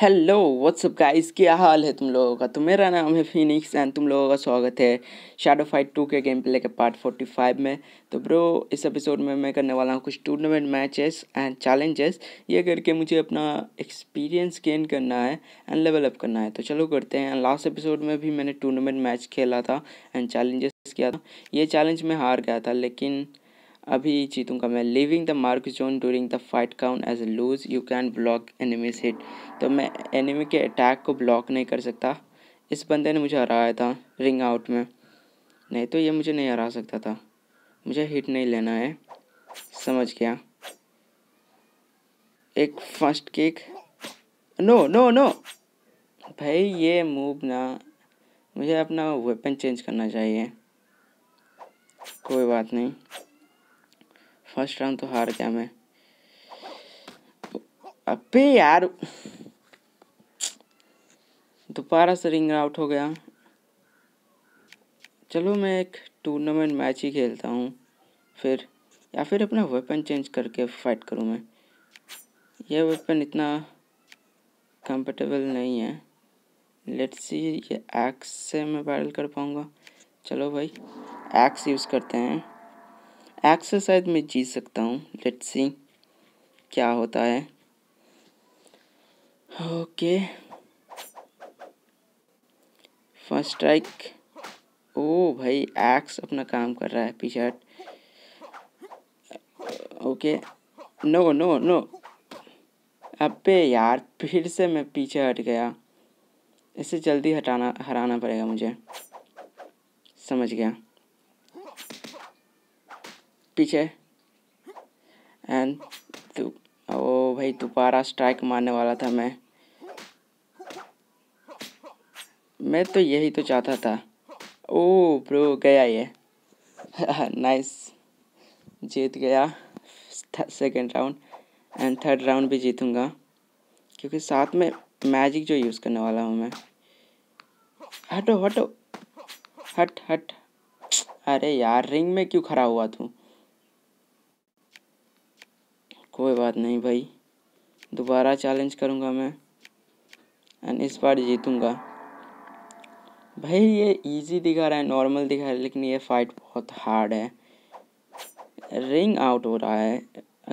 hello what's up guys क्या हाल है तुम लोगों का तो मेरा नाम है फिनिक्स एंड तुम लोगों का स्वागत है शेडो फाइट टू के गेम प्ले के पार्ट फोर्टी फाइव में तो ब्रो इस एपिसोड में मैं करने वाला हूँ कुछ टूर्नामेंट मैचेस एंड चैलेंजेस ये करके मुझे अपना एक्सपीरियंस गेन करना है एंड लेवल अप करना है तो चलो करते हैं लास्ट एपिसोड में भी मैंने टूर्नामेंट मैच खेला था एंड चैलेंजेस किया था ये चैलेंज मैं हार गया था लेकिन अभी जीतूंगा मैं leaving the mark zone during the fight count as a lose you can block enemies hit तो मैं एनिमी के अटैक को ब्लॉक नहीं कर सकता इस बंदे ने मुझे हराया था रिंग आउट में नहीं तो ये मुझे नहीं हरा सकता था मुझे हिट नहीं लेना है समझ गया एक first kick no no no भाई ये मूव ना मुझे अपना वेपन चेंज करना चाहिए कोई बात नहीं फर्स्ट राउंड तो हार गया मैं अबे यार दोबारा से रिंग आउट हो गया चलो मैं एक टूर्नामेंट मैच ही खेलता हूँ फिर या फिर अपना वेपन चेंज करके फाइट करूँ मैं यह वेपन इतना कंफर्टेबल नहीं है लेट्स सी ये एक्स से मैं बैटल कर पाऊँगा चलो भाई एक्स यूज़ करते हैं एक्सरसाइज में जीत सकता हूँ लेट्स सी क्या होता है ओके फर्स्ट स्ट्राइक ओ भाई एक्स अपना काम कर रहा है पीछे हट ओके नो नो नो अबे यार फिर से मैं पीछे हट गया इसे जल्दी हटाना हराना पड़ेगा मुझे समझ गया पीछे एंड ओ भाई दोबारा स्ट्राइक मारने वाला था मैं मैं तो यही तो चाहता था ओ ब्रो गया ये नाइस जीत गया second round and third round भी जीतूंगा क्योंकि साथ में मैजिक जो यूज़ करने वाला हूँ मैं हटो हटो हट हट अरे यार रिंग में क्यों खड़ा हुआ तू कोई बात नहीं भाई दोबारा चैलेंज करूँगा मैं एंड इस बार जीतूँगा भाई ये इजी दिखा रहा है नॉर्मल दिखा रहा है लेकिन ये फाइट बहुत हार्ड है रिंग आउट हो रहा है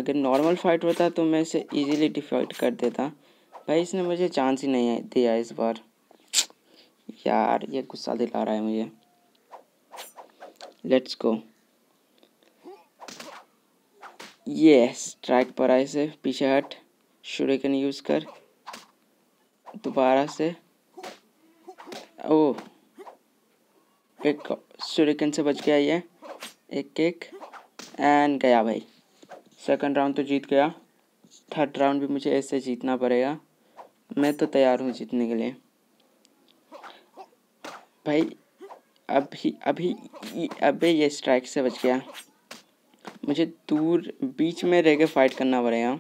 अगर नॉर्मल फाइट होता तो मैं इसे इजीली डिफाइट कर देता भाई इसने मुझे चांस ही नहीं दिया इस बार यार ये गुस्सा दिला रहा है मुझे लेट्स गो यस स्ट्राइक पर आए से पीछे हट शुरेकन यूज कर दोबारा से ओ एक शुरेकन से बच गया ये एक एक एंड गया भाई सेकंड राउंड तो जीत गया थर्ड राउंड भी मुझे ऐसे जीतना पड़ेगा मैं तो तैयार हूँ जीतने के लिए भाई अभी अभी अबे ये स्ट्राइक से बच गया मुझे दूर बीच में रह के फाइट करना पड़ेगा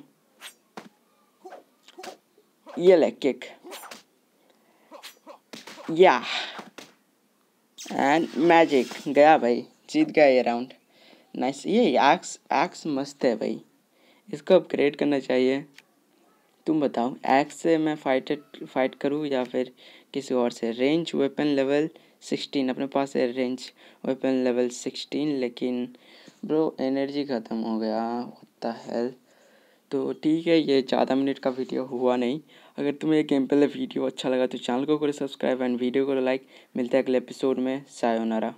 ये ले किक या एंड मैजिक गया भाई जीत गया ये राउंड नाइस ये एक्स एक्स मस्त है भाई इसको अपग्रेड करना चाहिए तुम बताओ एक्स से मैं फाइट फाइट करूँ या फिर किसी और से रेंज वेपन लेवल सिक्सटीन अपने पास है रेंज वेपन लेवल सिक्सटीन लेकिन ब्रो एनर्जी ख़त्म हो गया होता है तो ठीक है ये ज़्यादा मिनट का वीडियो हुआ नहीं अगर तुम्हें ये गेम पहले वीडियो अच्छा लगा तो चैनल को करो सब्सक्राइब एंड वीडियो को लाइक मिलता है अगले एपिसोड में सायोनारा